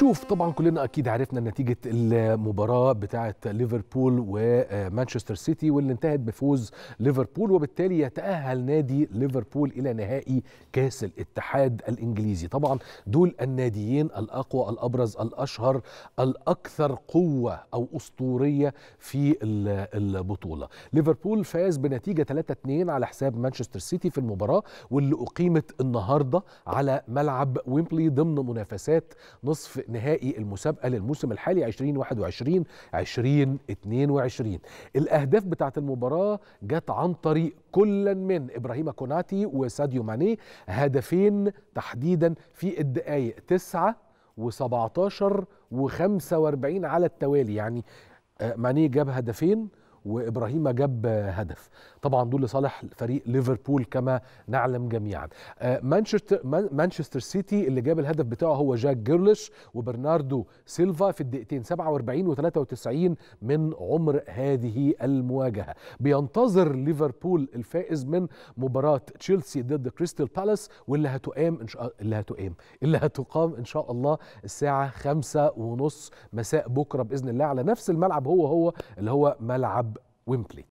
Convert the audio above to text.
شوف طبعا كلنا اكيد عرفنا نتيجه المباراه بتاعه ليفربول ومانشستر سيتي واللي انتهت بفوز ليفربول وبالتالي يتاهل نادي ليفربول الى نهائي كاس الاتحاد الانجليزي طبعا دول الناديين الاقوى الابرز الاشهر الاكثر قوه او اسطوريه في البطوله ليفربول فاز بنتيجه 3-2 على حساب مانشستر سيتي في المباراه واللي اقيمت النهارده على ملعب ويمبلي ضمن منافسات نصف نهائي المسابقه للموسم الحالي 2021 2022 الاهداف بتاعه المباراه جت عن طريق كلا من ابراهيم كوناتي وساديو ماني هدفين تحديدا في الدقائق 9 و17 و45 على التوالي يعني آه، ماني جاب هدفين وابراهيم جاب هدف طبعا دول لصالح فريق ليفربول كما نعلم جميعا آه، مانشستر مانشستر سيتي اللي جاب الهدف بتاعه هو جاك جيرلش وبرناردو سيلفا في الدقيقتين 47 و93 من عمر هذه المواجهه بينتظر ليفربول الفائز من مباراه تشيلسي ضد كريستال بالاس واللي هتقام ان شاء اللي هتقام اللي هتقام ان شاء الله الساعه خمسة ونص مساء بكره باذن الله على نفس الملعب هو هو اللي هو ملعب Wimpley.